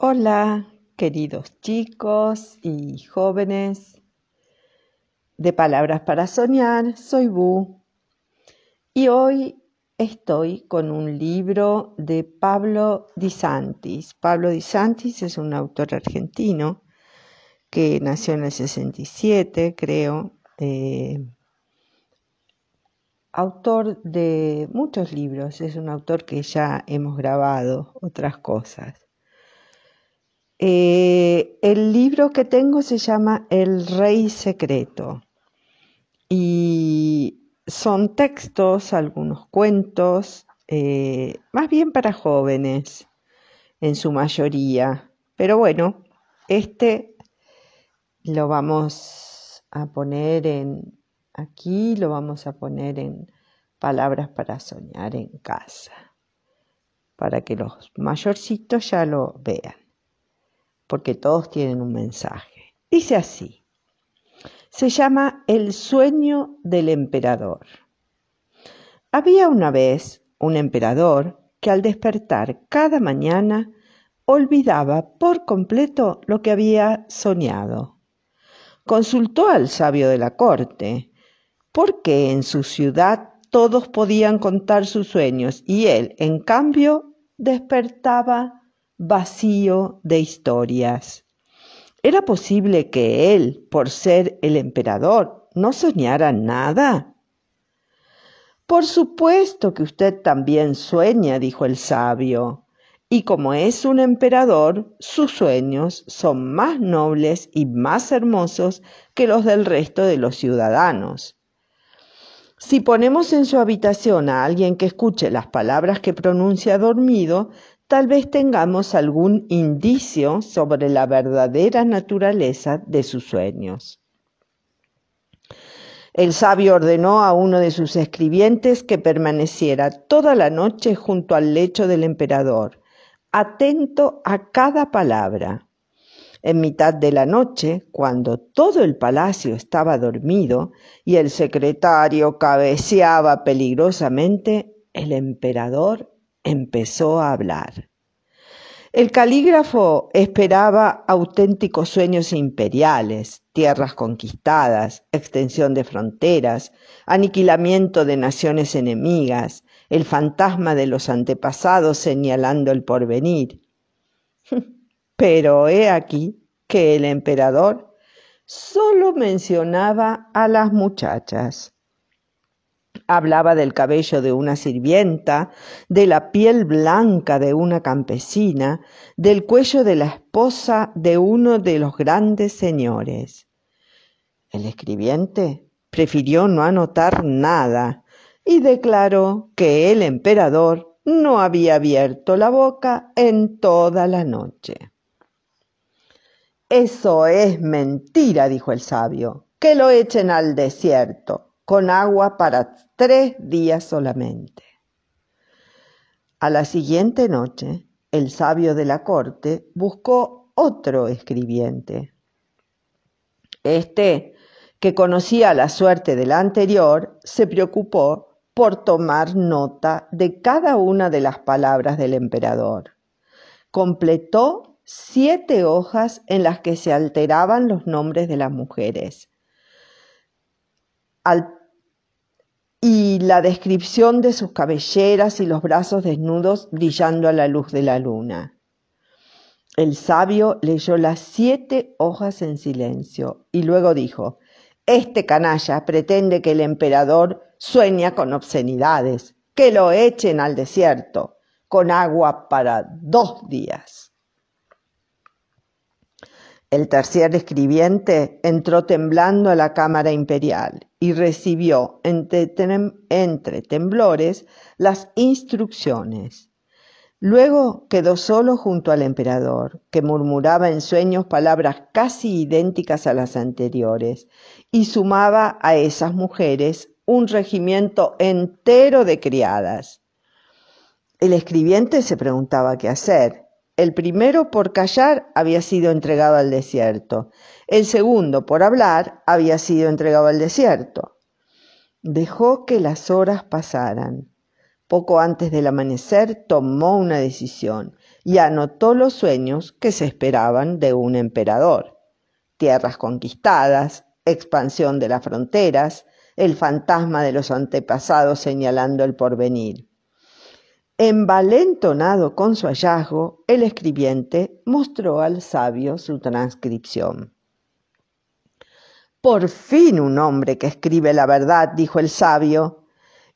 Hola, queridos chicos y jóvenes de Palabras para Soñar, soy Bu y hoy estoy con un libro de Pablo Di Santis. Pablo Di Santis es un autor argentino que nació en el 67, creo, eh, autor de muchos libros, es un autor que ya hemos grabado otras cosas. Eh, el libro que tengo se llama El Rey Secreto y son textos, algunos cuentos, eh, más bien para jóvenes en su mayoría. Pero bueno, este lo vamos a poner en aquí, lo vamos a poner en palabras para soñar en casa, para que los mayorcitos ya lo vean porque todos tienen un mensaje. Dice así, se llama El sueño del emperador. Había una vez un emperador que al despertar cada mañana olvidaba por completo lo que había soñado. Consultó al sabio de la corte, porque en su ciudad todos podían contar sus sueños y él, en cambio, despertaba vacío de historias. ¿Era posible que él, por ser el emperador, no soñara nada? Por supuesto que usted también sueña, dijo el sabio, y como es un emperador, sus sueños son más nobles y más hermosos que los del resto de los ciudadanos. Si ponemos en su habitación a alguien que escuche las palabras que pronuncia dormido, tal vez tengamos algún indicio sobre la verdadera naturaleza de sus sueños. El sabio ordenó a uno de sus escribientes que permaneciera toda la noche junto al lecho del emperador, atento a cada palabra. En mitad de la noche, cuando todo el palacio estaba dormido y el secretario cabeceaba peligrosamente, el emperador empezó a hablar. El calígrafo esperaba auténticos sueños imperiales, tierras conquistadas, extensión de fronteras, aniquilamiento de naciones enemigas, el fantasma de los antepasados señalando el porvenir. Pero he aquí que el emperador solo mencionaba a las muchachas. Hablaba del cabello de una sirvienta, de la piel blanca de una campesina, del cuello de la esposa de uno de los grandes señores. El escribiente prefirió no anotar nada y declaró que el emperador no había abierto la boca en toda la noche. Eso es mentira, dijo el sabio, que lo echen al desierto con agua para tres días solamente. A la siguiente noche, el sabio de la corte buscó otro escribiente. Este, que conocía la suerte del anterior, se preocupó por tomar nota de cada una de las palabras del emperador. Completó siete hojas en las que se alteraban los nombres de las mujeres y la descripción de sus cabelleras y los brazos desnudos brillando a la luz de la luna. El sabio leyó las siete hojas en silencio y luego dijo, Este canalla pretende que el emperador sueña con obscenidades, que lo echen al desierto, con agua para dos días. El tercer escribiente entró temblando a la Cámara Imperial y recibió entre, temblores las instrucciones. Luego quedó solo junto al emperador, que murmuraba en sueños palabras casi idénticas a las anteriores, y sumaba a esas mujeres un regimiento entero de criadas. El escribiente se preguntaba qué hacer, el primero por callar había sido entregado al desierto. El segundo por hablar había sido entregado al desierto. Dejó que las horas pasaran. Poco antes del amanecer tomó una decisión y anotó los sueños que se esperaban de un emperador. Tierras conquistadas, expansión de las fronteras, el fantasma de los antepasados señalando el porvenir. Envalentonado con su hallazgo, el escribiente mostró al sabio su transcripción. Por fin un hombre que escribe la verdad, dijo el sabio,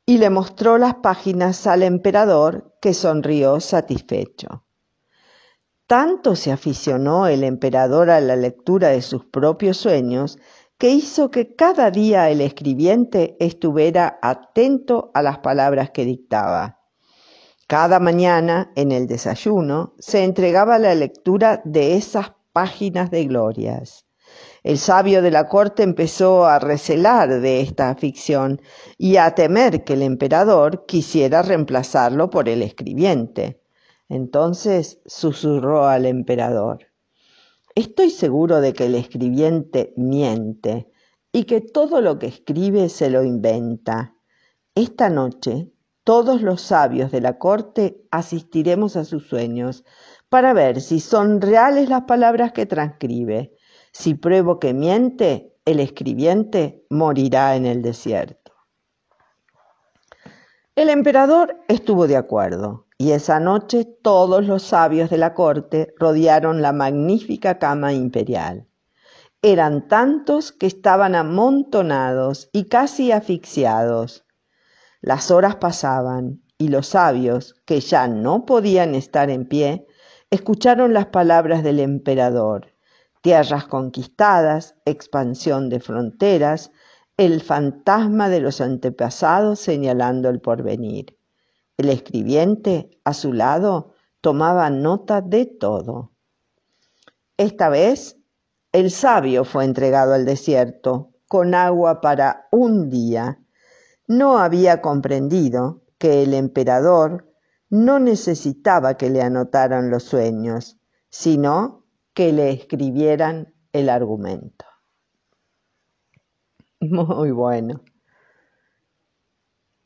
y le mostró las páginas al emperador, que sonrió satisfecho. Tanto se aficionó el emperador a la lectura de sus propios sueños que hizo que cada día el escribiente estuviera atento a las palabras que dictaba. Cada mañana, en el desayuno, se entregaba la lectura de esas páginas de glorias. El sabio de la corte empezó a recelar de esta ficción y a temer que el emperador quisiera reemplazarlo por el escribiente. Entonces susurró al emperador, Estoy seguro de que el escribiente miente y que todo lo que escribe se lo inventa. Esta noche todos los sabios de la corte asistiremos a sus sueños para ver si son reales las palabras que transcribe. Si pruebo que miente, el escribiente morirá en el desierto. El emperador estuvo de acuerdo, y esa noche todos los sabios de la corte rodearon la magnífica cama imperial. Eran tantos que estaban amontonados y casi asfixiados. Las horas pasaban y los sabios, que ya no podían estar en pie, escucharon las palabras del emperador. Tierras conquistadas, expansión de fronteras, el fantasma de los antepasados señalando el porvenir. El escribiente, a su lado, tomaba nota de todo. Esta vez, el sabio fue entregado al desierto, con agua para un día no había comprendido que el emperador no necesitaba que le anotaran los sueños, sino que le escribieran el argumento. Muy bueno.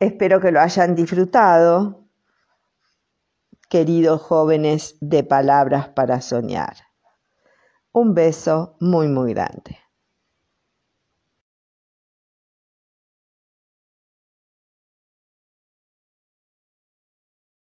Espero que lo hayan disfrutado, queridos jóvenes de Palabras para Soñar. Un beso muy, muy grande.